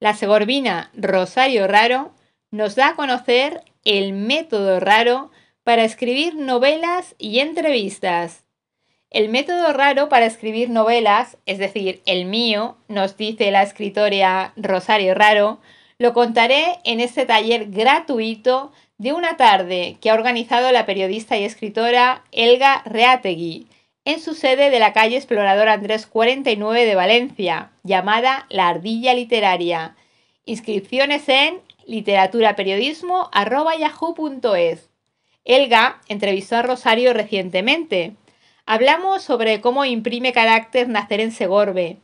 La seborbina Rosario Raro nos da a conocer el método raro para escribir novelas y entrevistas. El método raro para escribir novelas, es decir, el mío, nos dice la escritora Rosario Raro, lo contaré en este taller gratuito de una tarde que ha organizado la periodista y escritora Elga Reategui en su sede de la calle Explorador Andrés 49 de Valencia, llamada La Ardilla Literaria. Inscripciones en literaturaperiodismo.yahoo.es. Elga entrevistó a Rosario recientemente. Hablamos sobre cómo imprime carácter nacer en Segorbe,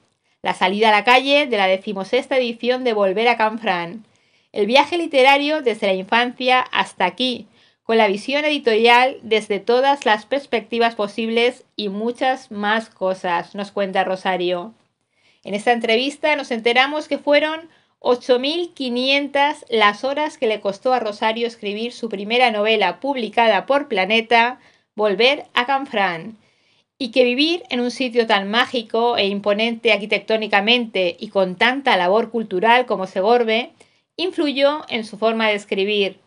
la salida a la calle de la decimosexta edición de Volver a Canfrán, el viaje literario desde la infancia hasta aquí, con la visión editorial desde todas las perspectivas posibles y muchas más cosas, nos cuenta Rosario. En esta entrevista nos enteramos que fueron 8.500 las horas que le costó a Rosario escribir su primera novela publicada por Planeta, Volver a Canfrán, y que vivir en un sitio tan mágico e imponente arquitectónicamente y con tanta labor cultural como Segorbe influyó en su forma de escribir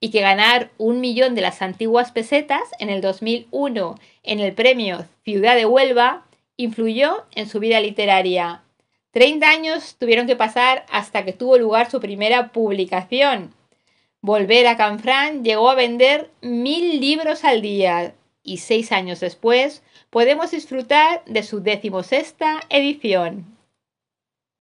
y que ganar un millón de las antiguas pesetas en el 2001 en el premio Ciudad de Huelva influyó en su vida literaria. Treinta años tuvieron que pasar hasta que tuvo lugar su primera publicación. Volver a Canfrán llegó a vender mil libros al día y seis años después podemos disfrutar de su decimosexta edición.